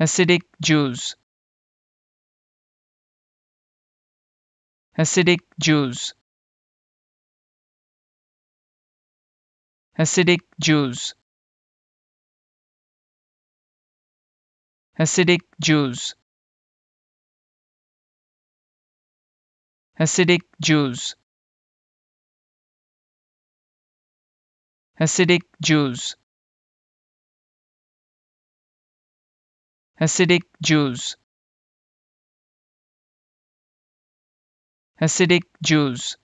Hasidic Jews Hasidic Jews Hasidic Jews Hasidic Jews Hasidic Jews Hasidic Jews Hasidic Jews Hasidic Jews